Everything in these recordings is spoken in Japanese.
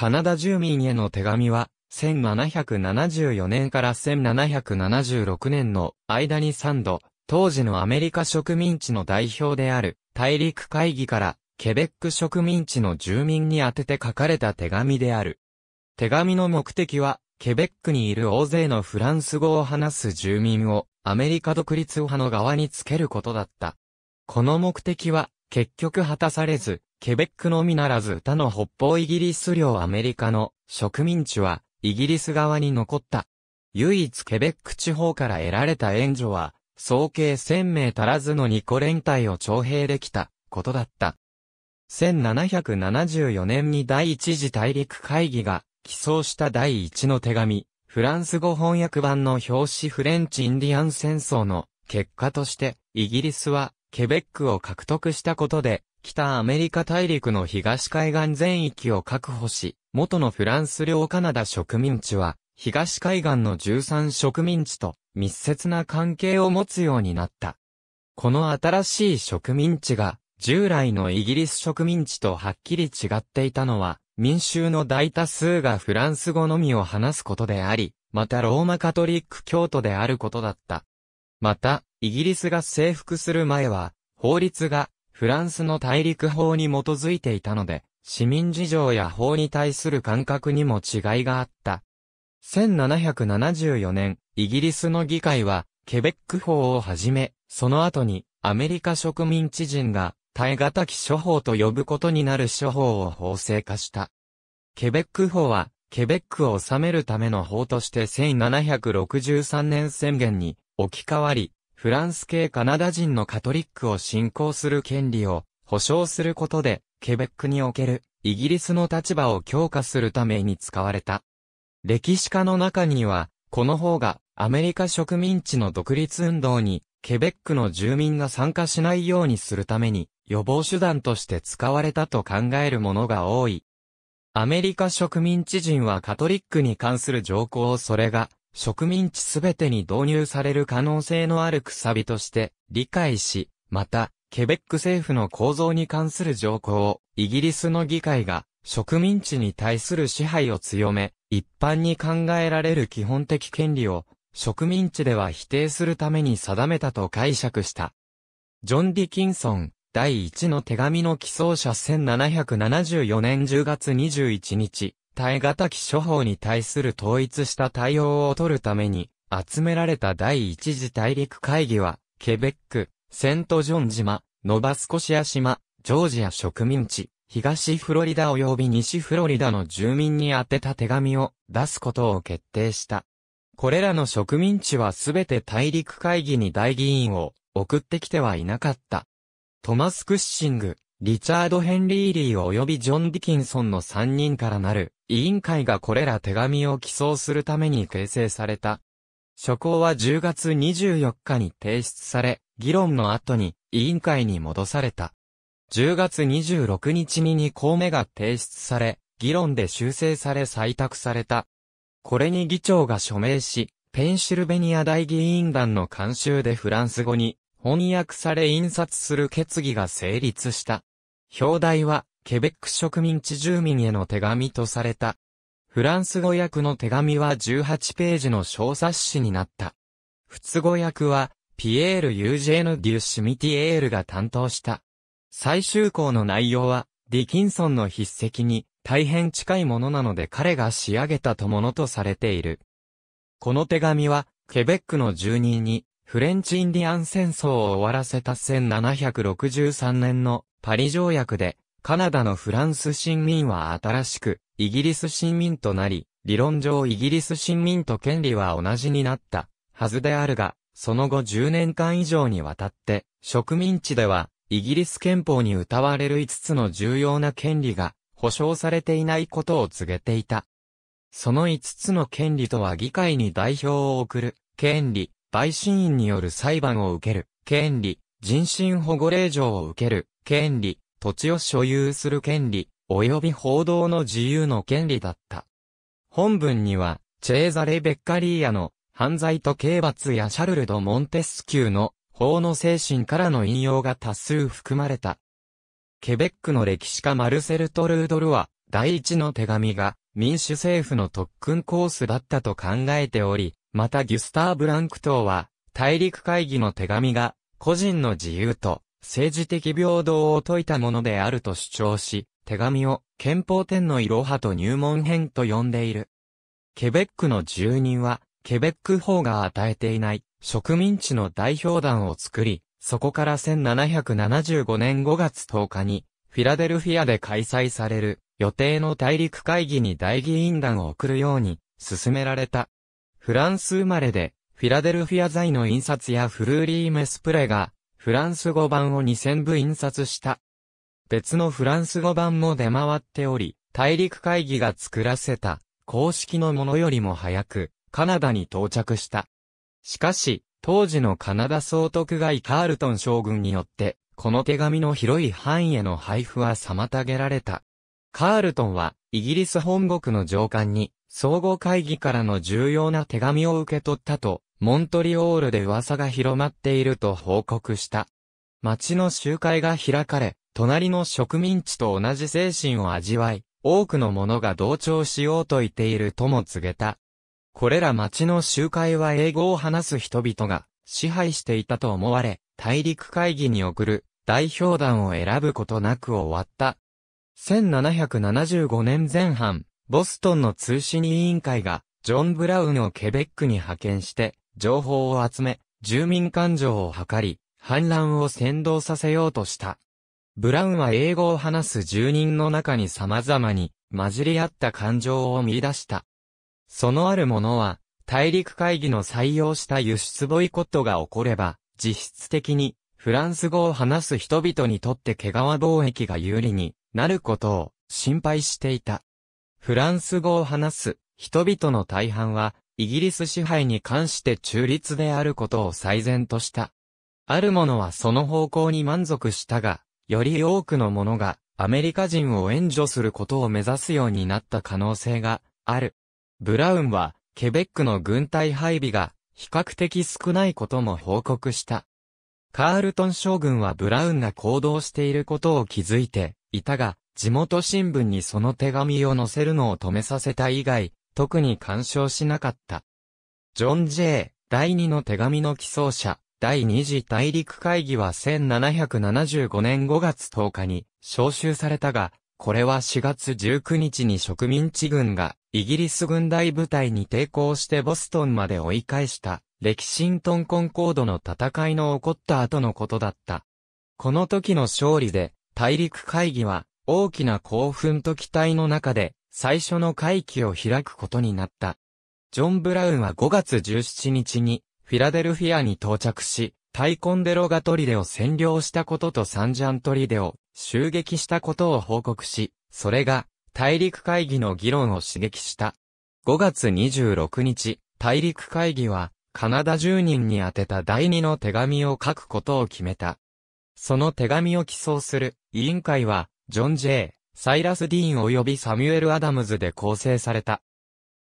カナダ住民への手紙は、1774年から1776年の間に3度、当時のアメリカ植民地の代表である大陸会議からケベック植民地の住民に宛てて書かれた手紙である。手紙の目的は、ケベックにいる大勢のフランス語を話す住民をアメリカ独立派の側につけることだった。この目的は結局果たされず、ケベックのみならず他の北方イギリス領アメリカの植民地はイギリス側に残った。唯一ケベック地方から得られた援助は、総計1000名足らずの2個連隊を徴兵できたことだった。1774年に第一次大陸会議が起草した第一の手紙、フランス語翻訳版の表紙フレンチ・インディアン戦争の結果として、イギリスはケベックを獲得したことで、北アメリカ大陸の東海岸全域を確保し、元のフランス領カナダ植民地は、東海岸の13植民地と密接な関係を持つようになった。この新しい植民地が、従来のイギリス植民地とはっきり違っていたのは、民衆の大多数がフランス語のみを話すことであり、またローマカトリック教徒であることだった。また、イギリスが征服する前は、法律がフランスの大陸法に基づいていたので、市民事情や法に対する感覚にも違いがあった。1774年、イギリスの議会は、ケベック法をはじめ、その後に、アメリカ植民地人が、耐え難き処方と呼ぶことになる処方を法制化した。ケベック法は、ケベックを治めるための法として1763年宣言に置き換わり、フランス系カナダ人のカトリックを信仰する権利を保障することで、ケベックにおけるイギリスの立場を強化するために使われた。歴史家の中には、この方がアメリカ植民地の独立運動にケベックの住民が参加しないようにするために予防手段として使われたと考えるものが多い。アメリカ植民地人はカトリックに関する条項をそれが植民地すべてに導入される可能性のあるくさびとして理解し、また、ケベック政府の構造に関する条項を、イギリスの議会が植民地に対する支配を強め、一般に考えられる基本的権利を植民地では否定するために定めたと解釈した。ジョン・ディキンソン、第1の手紙の寄贈者1774年10月21日、耐え難き処方に対する統一した対応を取るために、集められた第一次大陸会議は、ケベック、セントジョン島、ノバスコシア島、ジョージア植民地、東フロリダ及び西フロリダの住民に宛てた手紙を出すことを決定した。これらの植民地はすべて大陸会議に大議員を送ってきてはいなかった。トマス・クッシング、リチャード・ヘンリー・リー及びジョン・ディキンソンの3人からなる委員会がこれら手紙を寄贈するために形成された。初稿は10月24日に提出され、議論の後に委員会に戻された。10月26日に2項目が提出され、議論で修正され採択された。これに議長が署名し、ペンシルベニア大議員団の監修でフランス語に翻訳され印刷する決議が成立した。表題は、ケベック植民地住民への手紙とされた。フランス語訳の手紙は18ページの小冊子になった。仏語訳は、ピエール・ユージェーヌ・デュ・シミティエールが担当した。最終項の内容は、ディキンソンの筆跡に大変近いものなので彼が仕上げたとものとされている。この手紙は、ケベックの住人に、フレンチインディアン戦争を終わらせた1763年のパリ条約で、カナダのフランス新民は新しく、イギリス新民となり、理論上イギリス新民と権利は同じになった、はずであるが、その後10年間以上にわたって、植民地では、イギリス憲法に謳われる5つの重要な権利が、保障されていないことを告げていた。その5つの権利とは議会に代表を送る、権利、陪審員による裁判を受ける、権利、人身保護令状を受ける、権利、土地を所有する権利、及び報道の自由の権利だった。本文には、チェーザレ・ベッカリーヤの犯罪と刑罰やシャルル・ド・モンテスキューの法の精神からの引用が多数含まれた。ケベックの歴史家マルセル・トルードルは、第一の手紙が民主政府の特訓コースだったと考えており、またギュスター・ブランクトは、大陸会議の手紙が個人の自由と政治的平等を説いたものであると主張し、手紙を憲法天のいろはと入門編と呼んでいる。ケベックの住人は、ケベック法が与えていない植民地の代表団を作り、そこから1775年5月10日に、フィラデルフィアで開催される予定の大陸会議に大議員団を送るように進められた。フランス生まれで、フィラデルフィア在の印刷やフルーリーメスプレがフランス語版を2000部印刷した。別のフランス語版も出回っており、大陸会議が作らせた公式のものよりも早くカナダに到着した。しかし、当時のカナダ総督外カールトン将軍によって、この手紙の広い範囲への配布は妨げられた。カールトンは、イギリス本国の上官に、総合会議からの重要な手紙を受け取ったと、モントリオールで噂が広まっていると報告した。町の集会が開かれ、隣の植民地と同じ精神を味わい、多くの者が同調しようと言っているとも告げた。これら町の集会は英語を話す人々が支配していたと思われ、大陸会議に送る代表団を選ぶことなく終わった。1775年前半、ボストンの通信委員会が、ジョン・ブラウンをケベックに派遣して、情報を集め、住民感情を図り、反乱を先導させようとした。ブラウンは英語を話す住人の中に様々に混じり合った感情を見出した。そのあるものは、大陸会議の採用した輸出ボイコットが起これば、実質的にフランス語を話す人々にとって毛皮貿易が有利になることを心配していた。フランス語を話す人々の大半はイギリス支配に関して中立であることを最善とした。ある者はその方向に満足したが、より多くの者がアメリカ人を援助することを目指すようになった可能性がある。ブラウンは、ケベックの軍隊配備が比較的少ないことも報告した。カールトン将軍はブラウンが行動していることを気づいていたが、地元新聞にその手紙を載せるのを止めさせた以外、特に干渉しなかった。ジョン・ J. 第二の手紙の寄贈者、第二次大陸会議は1775年5月10日に招集されたが、これは4月19日に植民地軍がイギリス軍大部隊に抵抗してボストンまで追い返した歴史ントンコンコードの戦いの起こった後のことだった。この時の勝利で大陸会議は大きな興奮と期待の中で最初の会期を開くことになった。ジョン・ブラウンは5月17日にフィラデルフィアに到着し、タイコンデロガトリデを占領したこととサンジャントリデを襲撃したことを報告し、それが大陸会議の議論を刺激した。5月26日、大陸会議はカナダ住人に宛てた第二の手紙を書くことを決めた。その手紙を起草する委員会は、ジョン・ジェイ・サイラス・ディーン及びサミュエル・アダムズで構成された。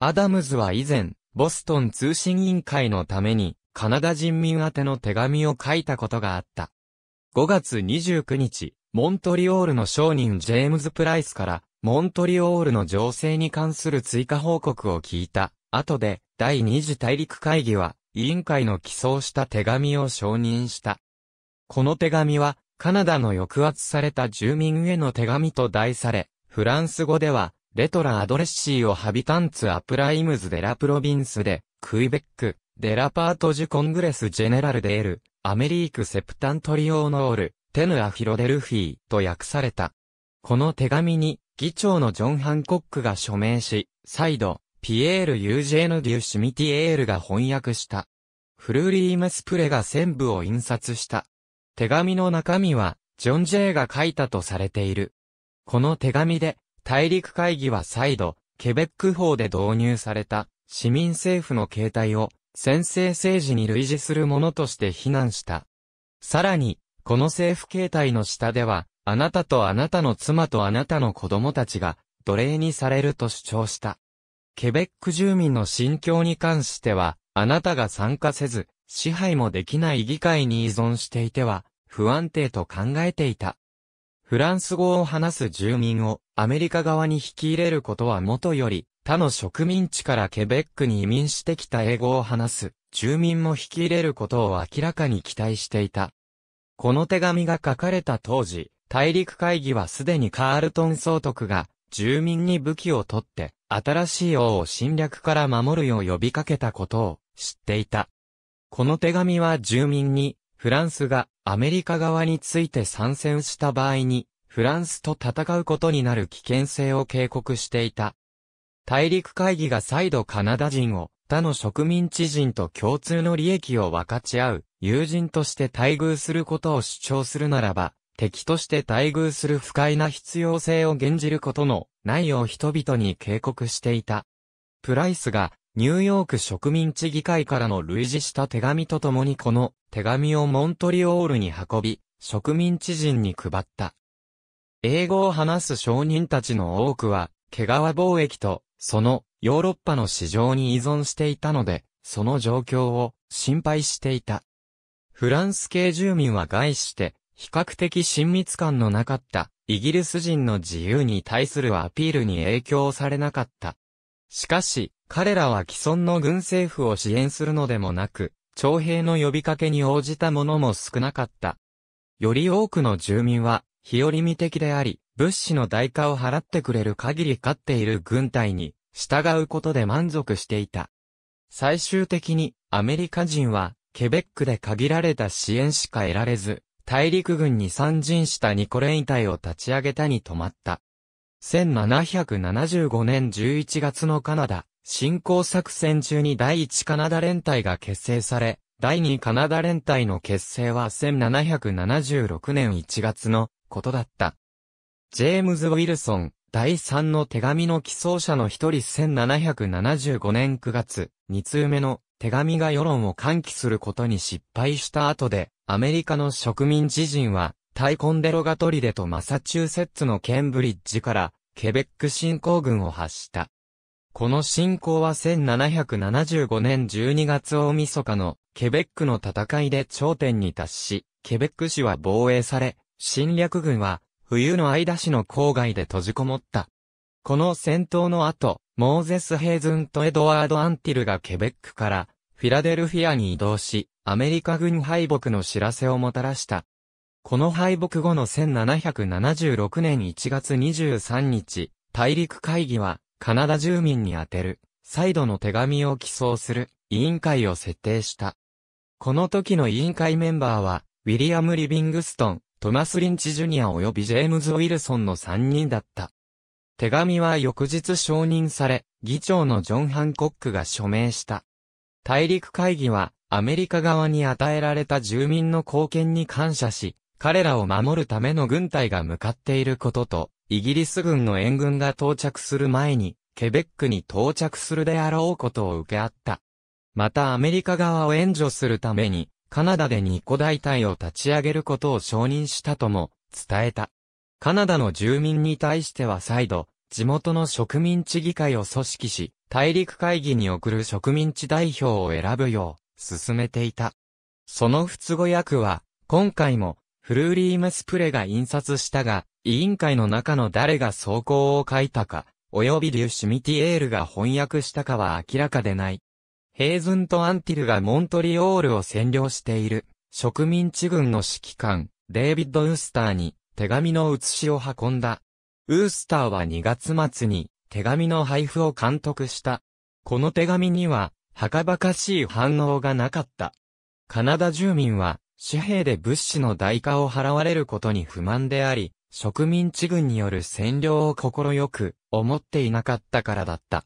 アダムズは以前、ボストン通信委員会のために、カナダ人民宛ての手紙を書いたことがあった。5月29日、モントリオールの商人ジェームズ・プライスから、モントリオールの情勢に関する追加報告を聞いた。後で、第二次大陸会議は、委員会の寄贈した手紙を承認した。この手紙は、カナダの抑圧された住民への手紙と題され、フランス語では、レトラ・アドレッシーをハビタンツ・アプライムズ・デラ・プロビンスで、クイベック、デラ・パート・ジュ・コングレス・ジェネラル・デール、アメリーク・セプタントリオーノール、テヌア・フィロデルフィーと訳された。この手紙に、議長のジョン・ハンコックが署名し、再度、ピエール・ユージェーヌ・デュ・シミティエールが翻訳した。フルーリーメスプレが全部を印刷した。手紙の中身は、ジョン・ジェイが書いたとされている。この手紙で、大陸会議は再度、ケベック法で導入された、市民政府の形態を、先制政治に類似するものとして非難した。さらに、この政府形態の下では、あなたとあなたの妻とあなたの子供たちが、奴隷にされると主張した。ケベック住民の心境に関しては、あなたが参加せず、支配もできない議会に依存していては、不安定と考えていた。フランス語を話す住民をアメリカ側に引き入れることは元より、他の植民地からケベックに移民してきた英語を話す住民も引き入れることを明らかに期待していた。この手紙が書かれた当時、大陸会議はすでにカールトン総督が住民に武器を取って新しい王を侵略から守るよう呼びかけたことを知っていた。この手紙は住民に、フランスがアメリカ側について参戦した場合に、フランスと戦うことになる危険性を警告していた。大陸会議が再度カナダ人を他の植民地人と共通の利益を分かち合う友人として待遇することを主張するならば、敵として待遇する不快な必要性を現じることのないよう人々に警告していた。プライスがニューヨーク植民地議会からの類似した手紙とともにこの手紙をモントリオールに運び、植民地人に配った。英語を話す商人たちの多くは、毛皮貿易と、そのヨーロッパの市場に依存していたので、その状況を心配していた。フランス系住民は外して、比較的親密感のなかったイギリス人の自由に対するアピールに影響されなかった。しかし、彼らは既存の軍政府を支援するのでもなく、徴兵の呼びかけに応じたものも少なかった。より多くの住民は、日和見的であり、物資の代価を払ってくれる限り勝っている軍隊に、従うことで満足していた。最終的に、アメリカ人は、ケベックで限られた支援しか得られず、大陸軍に参陣したニコレイ隊を立ち上げたに止まった。1775年11月のカナダ、進行作戦中に第1カナダ連隊が結成され、第2カナダ連隊の結成は1776年1月のことだった。ジェームズ・ウィルソン、第3の手紙の寄草者の一人1775年9月、二通目の手紙が世論を喚起することに失敗した後で、アメリカの植民自陣は、タイコンデロガトリデとマサチューセッツのケンブリッジから、ケベック侵攻軍を発した。この侵攻は1775年12月大晦日のケベックの戦いで頂点に達し、ケベック市は防衛され、侵略軍は冬の間市の郊外で閉じこもった。この戦闘の後、モーゼス・ヘイズンとエドワード・アンティルがケベックからフィラデルフィアに移動し、アメリカ軍敗北の知らせをもたらした。この敗北後の1776年1月23日、大陸会議はカナダ住民に宛てる、再度の手紙を寄贈する、委員会を設定した。この時の委員会メンバーは、ウィリアム・リビングストン、トマス・リンチ・ジュニア及びジェームズ・ウィルソンの3人だった。手紙は翌日承認され、議長のジョン・ハンコックが署名した。大陸会議は、アメリカ側に与えられた住民の貢献に感謝し、彼らを守るための軍隊が向かっていることと、イギリス軍の援軍が到着する前に、ケベックに到着するであろうことを受け合った。またアメリカ側を援助するために、カナダで2個大隊を立ち上げることを承認したとも伝えた。カナダの住民に対しては再度、地元の植民地議会を組織し、大陸会議に送る植民地代表を選ぶよう、進めていた。その不都合役は、今回も、フルーリームスプレが印刷したが、委員会の中の誰が草稿を書いたか、及びリュ・シュミティエールが翻訳したかは明らかでない。ヘイズンとアンティルがモントリオールを占領している、植民地軍の指揮官、デイビッド・ウースターに手紙の写しを運んだ。ウースターは2月末に手紙の配布を監督した。この手紙には、はかばかしい反応がなかった。カナダ住民は、紙幣で物資の代価を払われることに不満であり、植民地軍による占領を快く思っていなかったからだった。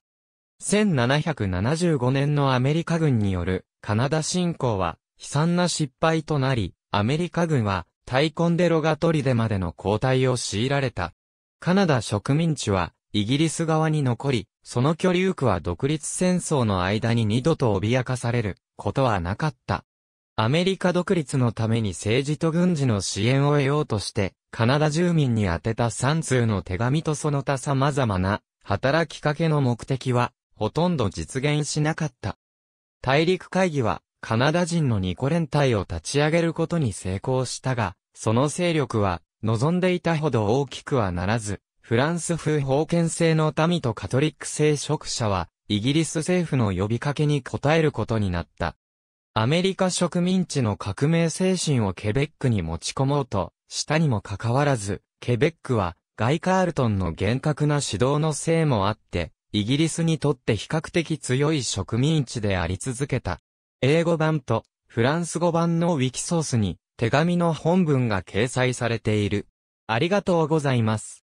1775年のアメリカ軍によるカナダ侵攻は悲惨な失敗となり、アメリカ軍は大根でロガトリでまでの交代を強いられた。カナダ植民地はイギリス側に残り、その居留区は独立戦争の間に二度と脅かされることはなかった。アメリカ独立のために政治と軍事の支援を得ようとして、カナダ住民に宛てた3通の手紙とその他様々な働きかけの目的は、ほとんど実現しなかった。大陸会議は、カナダ人のニコ連隊を立ち上げることに成功したが、その勢力は、望んでいたほど大きくはならず、フランス風封建制の民とカトリック聖職者は、イギリス政府の呼びかけに応えることになった。アメリカ植民地の革命精神をケベックに持ち込もうとしたにもかかわらず、ケベックはガイ・カールトンの厳格な指導のせいもあって、イギリスにとって比較的強い植民地であり続けた。英語版とフランス語版のウィキソースに手紙の本文が掲載されている。ありがとうございます。